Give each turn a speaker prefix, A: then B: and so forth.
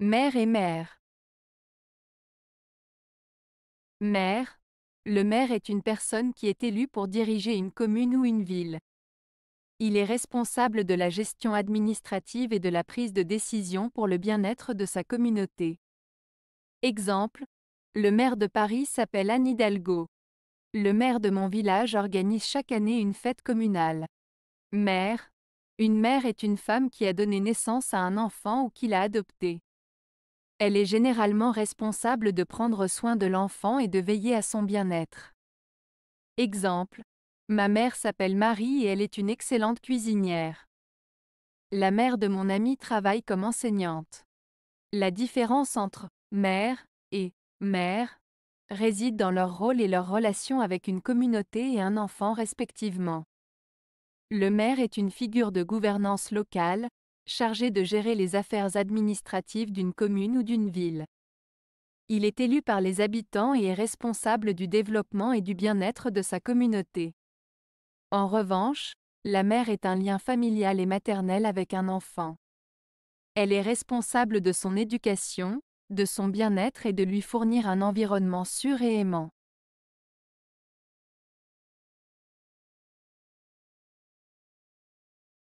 A: Mère et mère.
B: Mère. Le maire est une personne qui est élue pour diriger une commune ou une ville. Il est responsable de la gestion administrative et de la prise de décision pour le bien-être de sa communauté. Exemple. Le maire de Paris s'appelle Anne Hidalgo. Le maire de mon village organise chaque année une fête communale. Mère. Une mère est une femme qui a donné naissance à un enfant ou qui l'a adopté. Elle est généralement responsable de prendre soin de l'enfant et de veiller à son bien-être. Exemple. Ma mère s'appelle Marie et elle est une excellente cuisinière. La mère de mon ami travaille comme enseignante. La différence entre mère et mère réside dans leur rôle et leur relation avec une communauté et un enfant respectivement. Le maire est une figure de gouvernance locale, chargé de gérer les affaires administratives d'une commune ou d'une ville. Il est élu par les habitants et est responsable du développement et du bien-être de sa communauté. En revanche, la mère est un lien familial et maternel avec un enfant. Elle est responsable de son éducation, de son bien-être et de lui fournir un environnement
A: sûr et aimant.